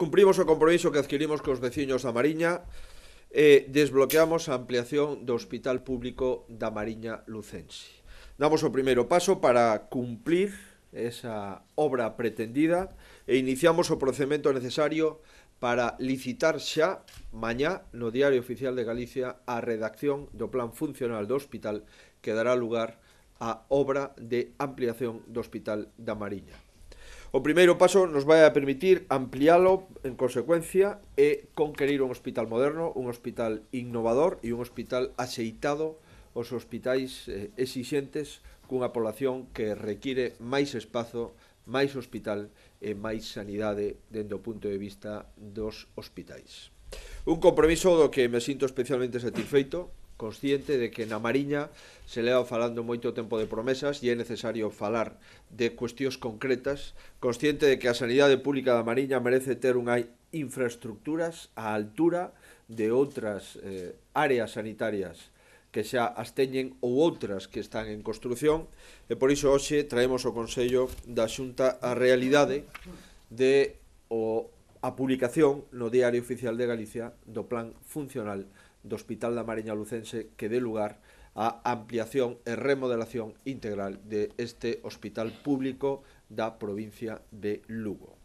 Cumprimos o compromiso que adquirimos cos veciños da Mariña e desbloqueamos a ampliación do Hospital Público da Mariña Lucense. Damos o primeiro paso para cumplir esa obra pretendida e iniciamos o procedimento necesario para licitar xa mañá no Diario Oficial de Galicia a redacción do plan funcional do hospital que dará lugar a obra de ampliación do Hospital da Mariña. O primeiro paso nos vai a permitir ampliálo en consecuencia e conquerir un hospital moderno, un hospital innovador e un hospital axeitado aos hospitais eh, exixentes cunha población que require máis espazo, máis hospital e máis sanidade dende o punto de vista dos hospitais. Un compromiso do que me sinto especialmente satisfeito consciente de que na Mariña se leva falando moito tempo de promesas e é necesario falar de cuestións concretas, consciente de que a sanidade pública da Mariña merece ter unha infraestructuras á altura de outras eh, áreas sanitarias que xa as teñen ou outras que están en construción e por iso hoxe traemos o Consello da Xunta a realidade de o a publicación no Diario Oficial de Galicia do Plan Funcional do Hospital da Mariña Lucense que dé lugar a ampliación e remodelación integral de este hospital público da provincia de Lugo.